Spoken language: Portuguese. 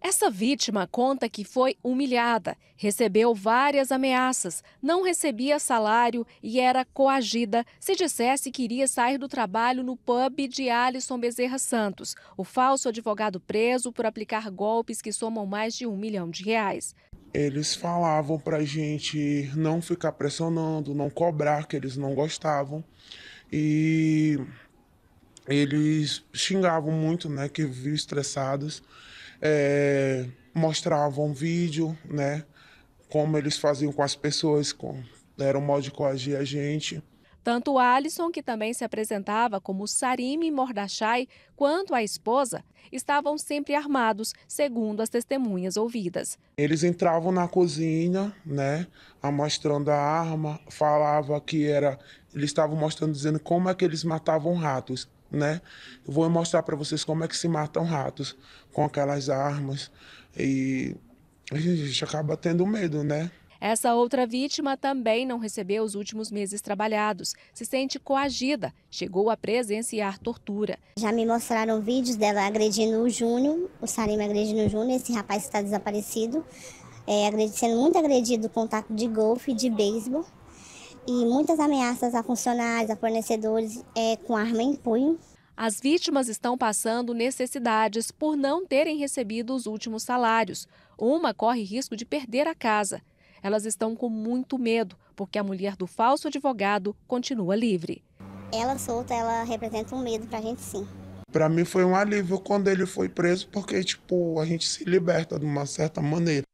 Essa vítima conta que foi humilhada, recebeu várias ameaças, não recebia salário e era coagida se dissesse que iria sair do trabalho no pub de Alisson Bezerra Santos, o falso advogado preso por aplicar golpes que somam mais de um milhão de reais. Eles falavam para gente não ficar pressionando, não cobrar, que eles não gostavam. E eles xingavam muito, né, que viu estressados é, mostravam um vídeo, né? Como eles faziam com as pessoas, com, era o modo de coagir a gente. Tanto o Alisson, que também se apresentava como Sarime Mordachai, quanto a esposa, estavam sempre armados, segundo as testemunhas ouvidas. Eles entravam na cozinha, né, amostrando a arma, falava que era, eles estavam mostrando dizendo como é que eles matavam ratos, né? Eu vou mostrar para vocês como é que se matam ratos com aquelas armas e a gente acaba tendo medo, né? Essa outra vítima também não recebeu os últimos meses trabalhados, se sente coagida, chegou a presenciar tortura. Já me mostraram vídeos dela agredindo o Júnior, o Salim agredindo o Júnior, esse rapaz que está desaparecido, é, sendo muito agredido com taco de golfe, de beisebol. E muitas ameaças a funcionários, a fornecedores é, com arma em punho. As vítimas estão passando necessidades por não terem recebido os últimos salários. Uma corre risco de perder a casa. Elas estão com muito medo, porque a mulher do falso advogado continua livre. Ela solta, ela representa um medo para a gente sim. Para mim foi um alívio quando ele foi preso, porque tipo, a gente se liberta de uma certa maneira.